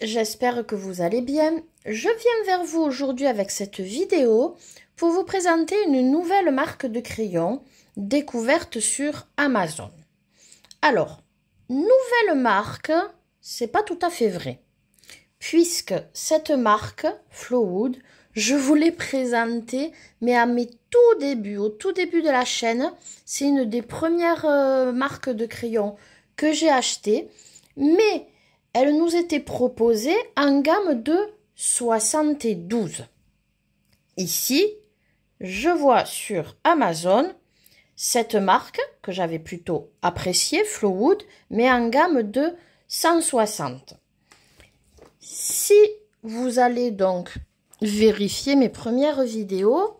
j'espère que vous allez bien. Je viens vers vous aujourd'hui avec cette vidéo pour vous présenter une nouvelle marque de crayon découverte sur Amazon. Alors, nouvelle marque, c'est pas tout à fait vrai. Puisque cette marque, Flowwood, je vous l'ai présentée, mais à mes tout débuts, au tout début de la chaîne, c'est une des premières euh, marques de crayons que j'ai acheté, Mais elle nous était proposée en gamme de 72. Ici, je vois sur Amazon cette marque que j'avais plutôt appréciée, Flowwood, mais en gamme de 160. Si vous allez donc vérifier mes premières vidéos,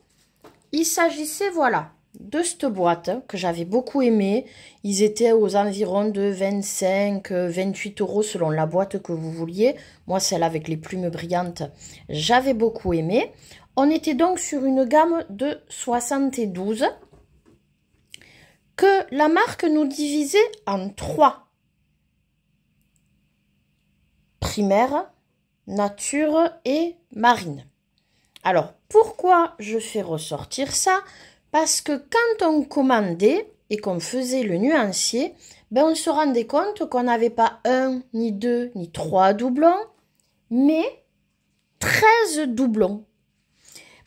il s'agissait, voilà, de cette boîte que j'avais beaucoup aimé. Ils étaient aux environs de 25, 28 euros selon la boîte que vous vouliez. Moi, celle avec les plumes brillantes, j'avais beaucoup aimé. On était donc sur une gamme de 72 que la marque nous divisait en trois. Primaire, nature et marine. Alors, pourquoi je fais ressortir ça parce que quand on commandait et qu'on faisait le nuancier, ben on se rendait compte qu'on n'avait pas un, ni deux, ni trois doublons, mais 13 doublons.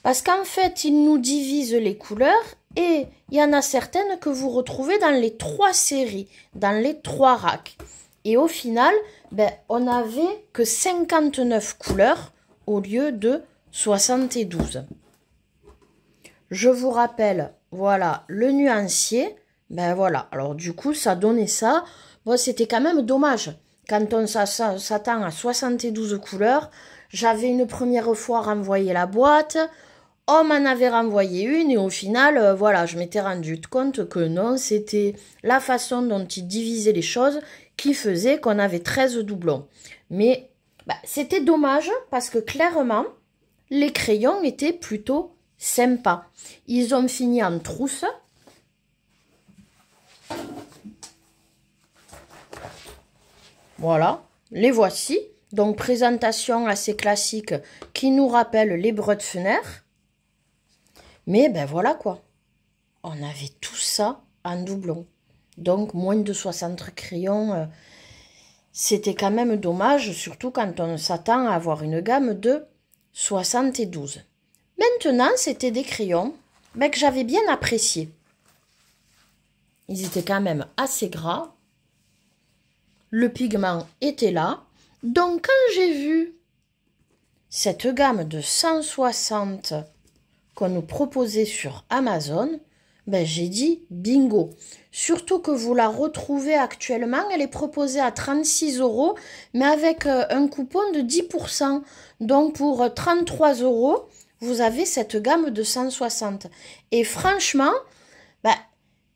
Parce qu'en fait, il nous divise les couleurs et il y en a certaines que vous retrouvez dans les trois séries, dans les trois racks. Et au final, ben, on n'avait que 59 couleurs au lieu de 72. Je vous rappelle, voilà, le nuancier. Ben voilà, alors du coup, ça donnait ça. Bon, c'était quand même dommage. Quand on s'attend à 72 couleurs, j'avais une première fois renvoyé la boîte, on m'en avait renvoyé une, et au final, euh, voilà, je m'étais rendu compte que non, c'était la façon dont ils divisaient les choses qui faisait qu'on avait 13 doublons. Mais bah, c'était dommage, parce que clairement, les crayons étaient plutôt sympa. Ils ont fini en trousse. Voilà, les voici. Donc, présentation assez classique qui nous rappelle les breux de Mais ben voilà quoi. On avait tout ça en doublon. Donc, moins de 60 crayons. Euh, c'était quand même dommage, surtout quand on s'attend à avoir une gamme de 72. Maintenant, c'était des crayons, mais que j'avais bien appréciés. Ils étaient quand même assez gras. Le pigment était là. Donc, quand j'ai vu cette gamme de 160 qu'on nous proposait sur Amazon, ben, j'ai dit bingo. Surtout que vous la retrouvez actuellement, elle est proposée à 36 euros, mais avec euh, un coupon de 10%. Donc pour 33 euh, euros, vous avez cette gamme de 160. Et franchement, bah,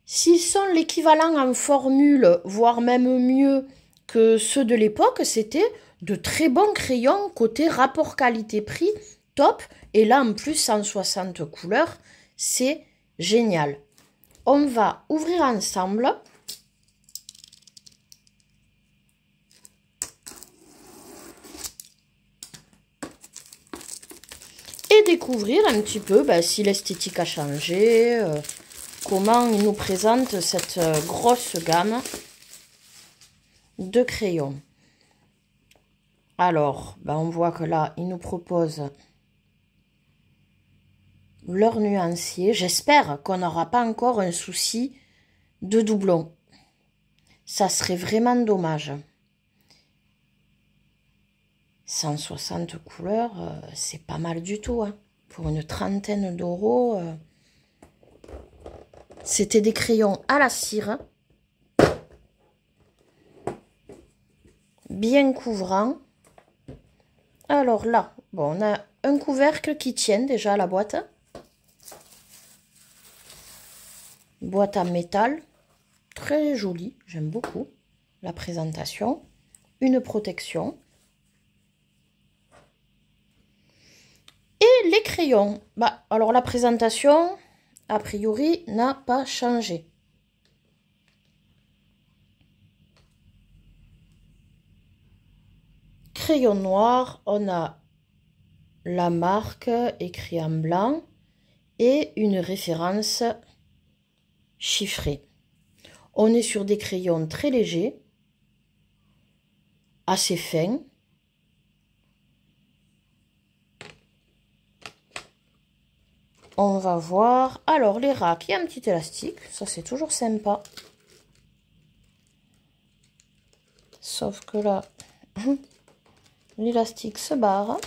s'ils sont l'équivalent en formule, voire même mieux que ceux de l'époque, c'était de très bons crayons côté rapport qualité-prix, top. Et là, en plus, 160 couleurs, c'est génial. On va ouvrir ensemble. découvrir un petit peu bah, si l'esthétique a changé, euh, comment il nous présente cette euh, grosse gamme de crayons. Alors, bah, on voit que là, ils nous proposent leur nuancier. J'espère qu'on n'aura pas encore un souci de doublon. Ça serait vraiment dommage. 160 couleurs, euh, c'est pas mal du tout. Hein. Pour une trentaine d'euros, euh, c'était des crayons à la cire. Bien couvrant. Alors là, bon, on a un couvercle qui tient déjà à la boîte. Boîte en métal. Très jolie, j'aime beaucoup la présentation. Une protection. Et les crayons. Bah, alors la présentation, a priori, n'a pas changé. Crayon noir, on a la marque écrite en blanc et une référence chiffrée. On est sur des crayons très légers, assez fins, On va voir. Alors, les racks, il y a un petit élastique. Ça, c'est toujours sympa. Sauf que là, l'élastique se barre.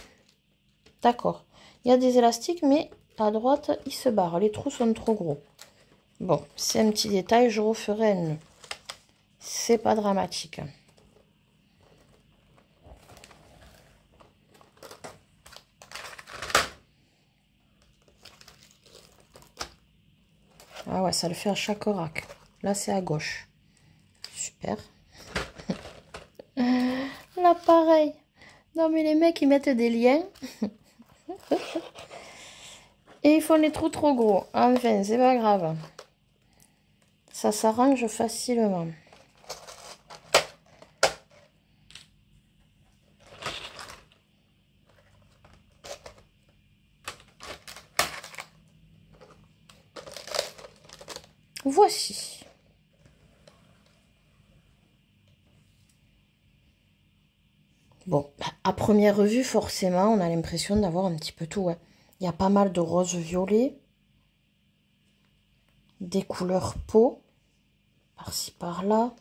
D'accord. Il y a des élastiques, mais à droite, il se barre. Les trous sont trop gros. Bon, c'est un petit détail. Je referai un C'est pas dramatique. ça le fait à chaque oracle. Là, c'est à gauche. Super. Là, pareil. Non, mais les mecs, ils mettent des liens. Et ils font les trous trop gros. Enfin, c'est pas grave. Ça s'arrange facilement. voici. Bon, à première revue, forcément, on a l'impression d'avoir un petit peu tout. Hein. Il y a pas mal de roses violets, des couleurs peau, par-ci par-là,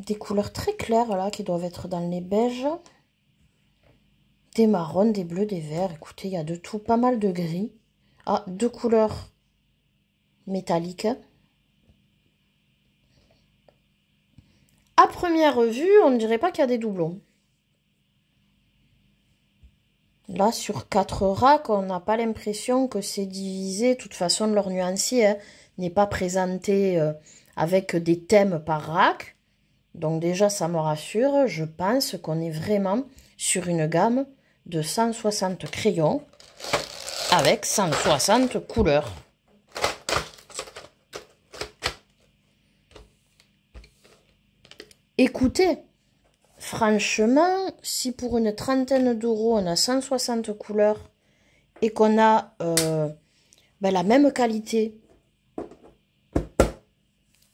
des couleurs très claires là qui doivent être dans les beiges, des marrons, des bleus, des verts. Écoutez, il y a de tout, pas mal de gris. Ah, deux couleurs métallique. À première vue, on ne dirait pas qu'il y a des doublons. Là, sur quatre racks, on n'a pas l'impression que c'est divisé. De toute façon, leur nuancier hein, n'est pas présenté euh, avec des thèmes par rack. Donc déjà, ça me rassure. Je pense qu'on est vraiment sur une gamme de 160 crayons avec 160 couleurs. Écoutez, franchement, si pour une trentaine d'euros, on a 160 couleurs et qu'on a euh, ben, la même qualité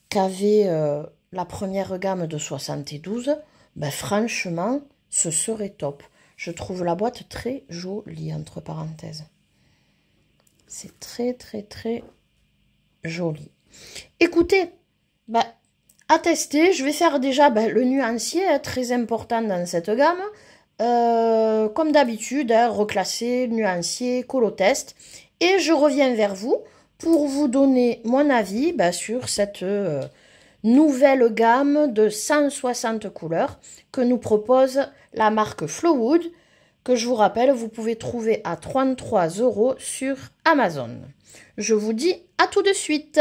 qu'avait euh, la première gamme de 72, ben, franchement, ce serait top. Je trouve la boîte très jolie, entre parenthèses. C'est très, très, très joli. Écoutez, bah, à tester, je vais faire déjà ben, le nuancier, hein, très important dans cette gamme. Euh, comme d'habitude, hein, reclasser, nuancier, test Et je reviens vers vous pour vous donner mon avis ben, sur cette euh, nouvelle gamme de 160 couleurs que nous propose la marque Flowwood, que je vous rappelle, vous pouvez trouver à 33 euros sur Amazon. Je vous dis à tout de suite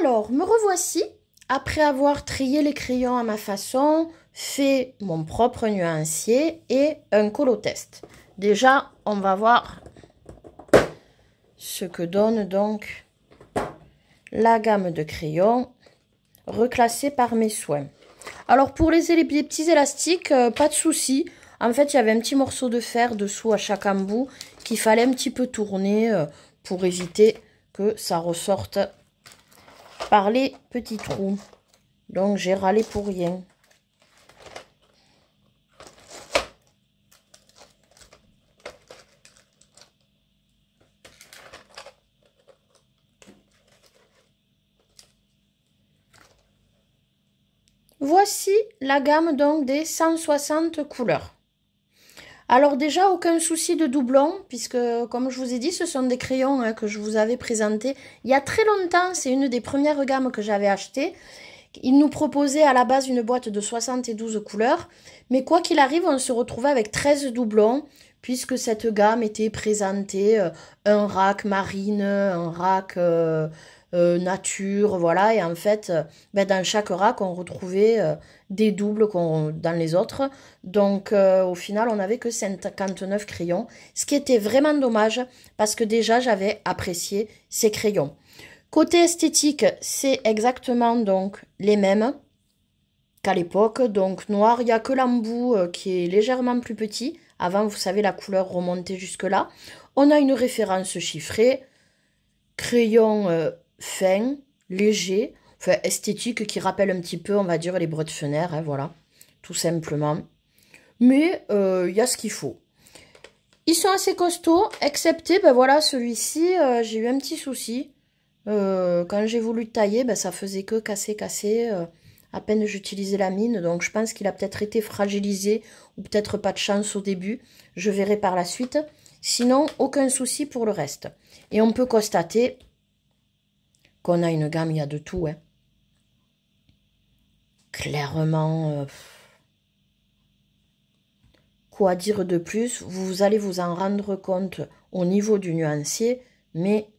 Alors, me revoici, après avoir trié les crayons à ma façon, fait mon propre nuancier et un test. Déjà, on va voir ce que donne donc la gamme de crayons reclassée par mes soins. Alors pour les, les petits élastiques, euh, pas de souci. En fait, il y avait un petit morceau de fer dessous à chaque embout qu'il fallait un petit peu tourner euh, pour éviter que ça ressorte par les petits trous. Donc j'ai râlé pour rien. Voici la gamme donc des 160 couleurs. Alors déjà, aucun souci de doublon, puisque comme je vous ai dit, ce sont des crayons hein, que je vous avais présentés il y a très longtemps. C'est une des premières gammes que j'avais achetées. Ils nous proposaient à la base une boîte de 72 couleurs, mais quoi qu'il arrive, on se retrouvait avec 13 doublons, puisque cette gamme était présentée euh, un rack marine, un rack... Euh, euh, nature, voilà. Et en fait, euh, ben, dans chaque rack, on retrouvait euh, des doubles dans les autres. Donc, au final, on n'avait que 59 crayons, ce qui était vraiment dommage parce que déjà, j'avais apprécié ces crayons. Côté esthétique, c'est exactement donc les mêmes qu'à l'époque. Donc, noir, il n'y a que l'embout qui est légèrement plus petit. Avant, vous savez, la couleur remontait jusque-là. On a une référence chiffrée, crayon fin, léger, esthétique qui rappelle un petit peu, on va dire, les bras de fenêtre, hein, voilà, tout simplement. Mais euh, il y a ce qu'il faut. Ils sont assez costauds, excepté, ben voilà, celui-ci, euh, j'ai eu un petit souci. Euh, quand j'ai voulu tailler, ben, ça faisait que casser, casser. à peine j'utilisais la mine, donc je pense qu'il a peut-être été fragilisé ou peut-être pas de chance au début. Je verrai par la suite. Sinon, aucun souci pour le reste. Et on peut constater qu'on a une gamme, il y a de tout. Hein. Clairement, euh, quoi dire de plus Vous allez vous en rendre compte au niveau du nuancier, mais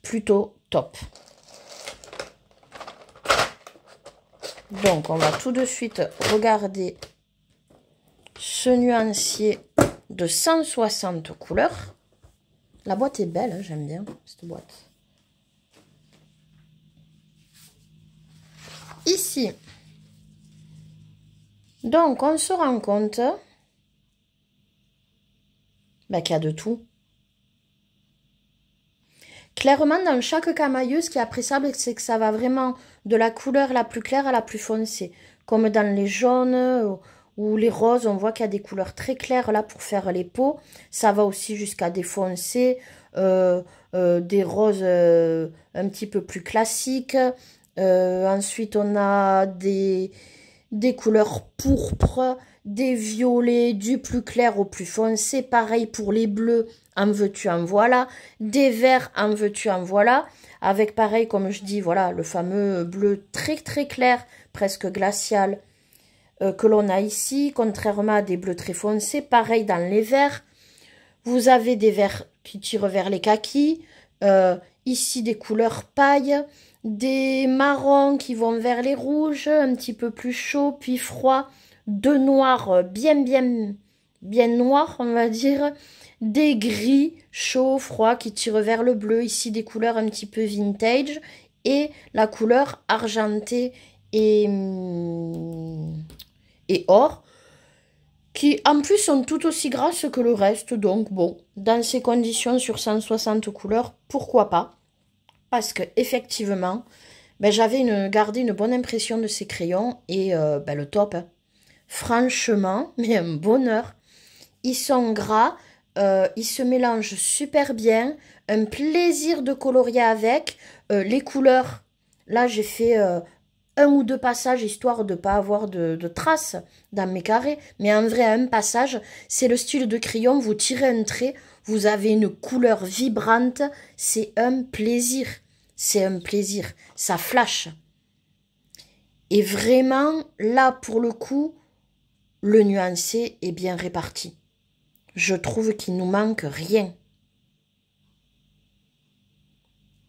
plutôt top. Donc, on va tout de suite regarder ce nuancier de 160 couleurs. La boîte est belle, hein, j'aime bien cette boîte. ici. Donc, on se rend compte bah, qu'il y a de tout. Clairement, dans chaque camailleuse, ce qui est appréciable, c'est que ça va vraiment de la couleur la plus claire à la plus foncée. Comme dans les jaunes ou les roses, on voit qu'il y a des couleurs très claires là pour faire les peaux. Ça va aussi jusqu'à des foncés, euh, euh, des roses euh, un petit peu plus classiques, euh, ensuite, on a des, couleurs pourpres, des violets, du plus clair au plus foncé. Pareil pour les bleus, en veux-tu, en voilà. Des verts, en veux-tu, en voilà. Avec pareil, comme je dis, voilà, le fameux bleu très très clair, presque glacial, euh, que l'on a ici, contrairement à des bleus très foncés. Pareil dans les verts. Vous avez des verts qui tirent vers les kakis. Euh, ici, des couleurs paille des marrons qui vont vers les rouges, un petit peu plus chaud, puis froid, deux noirs euh, bien bien bien noirs, on va dire, des gris chauds, froid qui tirent vers le bleu, ici des couleurs un petit peu vintage et la couleur argentée et mm, et or qui en plus sont tout aussi grasses que le reste donc bon, dans ces conditions sur 160 couleurs, pourquoi pas parce que effectivement, ben, j'avais gardé une bonne impression de ces crayons et euh, ben, le top. Hein. Franchement, mais un bonheur. Ils sont gras, euh, ils se mélangent super bien, un plaisir de colorier avec, euh, les couleurs. Là, j'ai fait un ou deux passages histoire de pas avoir de, traces dans mes carrés. Mais en vrai, un passage, c'est le style de crayon. Vous tirez un trait, vous avez une couleur vibrante. C'est un plaisir. C'est un plaisir. Ça flash. Et vraiment, là, pour le coup, le nuancé est bien réparti. Je trouve qu'il nous manque rien.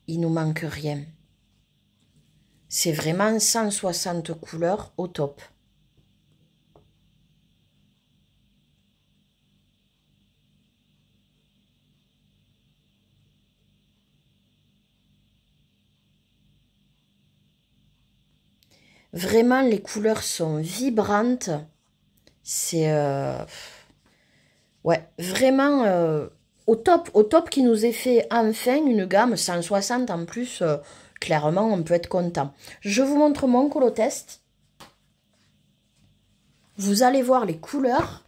Il nous manque rien. C'est vraiment 160 couleurs au top. Vraiment, les couleurs sont vibrantes. C'est... Euh, ouais, vraiment euh, au top, au top qui nous est fait enfin une gamme 160 en plus. Euh, clairement, on peut être content. Je vous montre mon colo test. Vous allez voir les couleurs.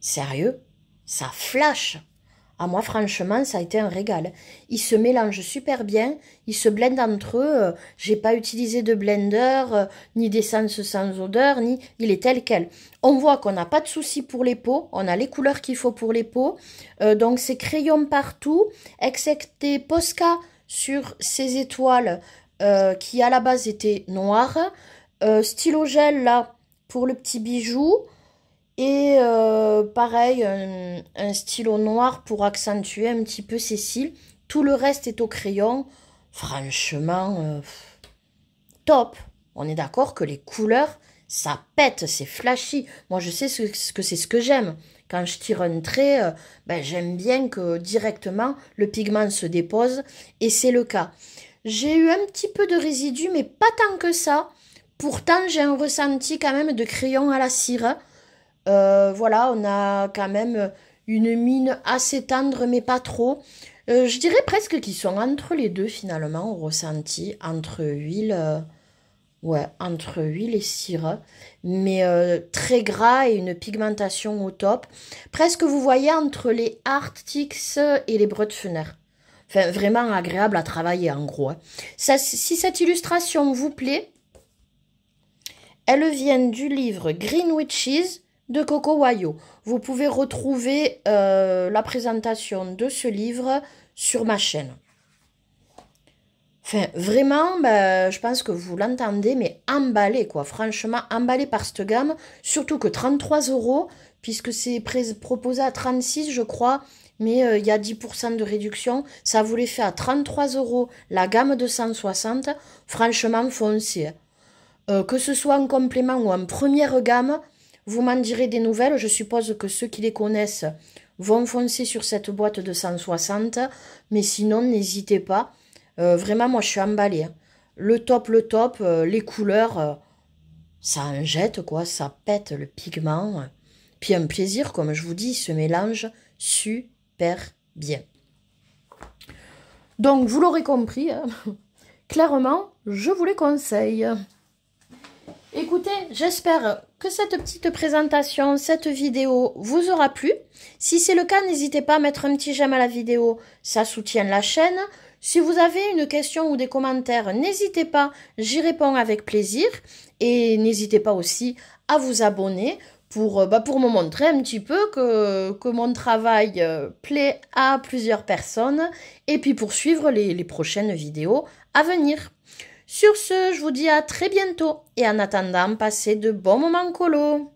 Sérieux, ça flash moi, franchement, ça a été un régal. Ils se mélangent super bien, ils se blendent entre eux. Euh, j'ai pas utilisé de blender, euh, ni d'essence sans odeur, ni il est tel quel. On voit qu'on n'a pas de souci pour les peaux, on a les couleurs qu'il faut pour les peaux. Euh, donc, c'est crayon partout, excepté Posca sur ces étoiles qui, à la base, étaient noires. Stylogel, stylo gel, là, pour le petit bijou. Et euh, pareil, un, stylo noir pour accentuer un petit peu ses cils. Tout le reste est au crayon. Franchement, euh, top. On est d'accord que les couleurs, ça pète, c'est flashy. Moi, je sais ce, que c'est ce que j'aime. Quand je tire un trait, euh, ben, j'aime bien que directement le pigment se dépose. Et c'est le cas. J'ai eu un petit peu de résidu, mais pas tant que ça. Pourtant, j'ai un ressenti quand même de crayon à la cire. Euh, voilà, on a quand même une mine assez tendre, mais pas trop. Euh, je dirais presque qu'ils sont entre les deux finalement, au ressenti, entre huile, euh, entre huile et cire, mais très gras et une pigmentation au top. Presque vous voyez entre les Arctics et les Breux Enfin, vraiment agréable à travailler en gros. Hein. si cette illustration vous plaît, elle vient du livre Green Witches de Coco Wayo. Vous pouvez retrouver euh, la présentation de ce livre sur ma chaîne. Enfin, vraiment, ben, je pense que vous l'entendez, mais emballé, quoi. Franchement, emballé par cette gamme. Surtout que 33 euros, puisque c'est proposé à 36, je crois, mais euh, il y a 10% de réduction. Ça vous faire fait à 33 euros la gamme de 160. Franchement, foncier euh, que ce soit en complément ou en première gamme, vous m'en direz des nouvelles, je suppose que ceux qui les connaissent vont foncer sur cette boîte de 160, mais sinon n'hésitez pas. Euh, vraiment, moi je suis emballée. Hein. Le top, le top, euh, les couleurs, euh, ça en jette quoi, ça pète le pigment. Puis un plaisir, comme je vous dis, ce mélange super bien. Donc vous l'aurez compris, hein, clairement, je vous les conseille. Écoutez, j'espère que cette petite présentation, cette vidéo vous aura plu. Si c'est le cas, n'hésitez pas à mettre un petit j'aime à la vidéo, ça soutient la chaîne. Si vous avez une question ou des commentaires, n'hésitez pas, j'y réponds avec plaisir. Et n'hésitez pas aussi à vous abonner pour, euh, bah, pour me montrer un petit peu que, mon travail euh, plaît à plusieurs personnes et puis pour suivre les prochaines vidéos à venir. Sur ce, je vous dis à très bientôt et en attendant, passez de bons moments colo.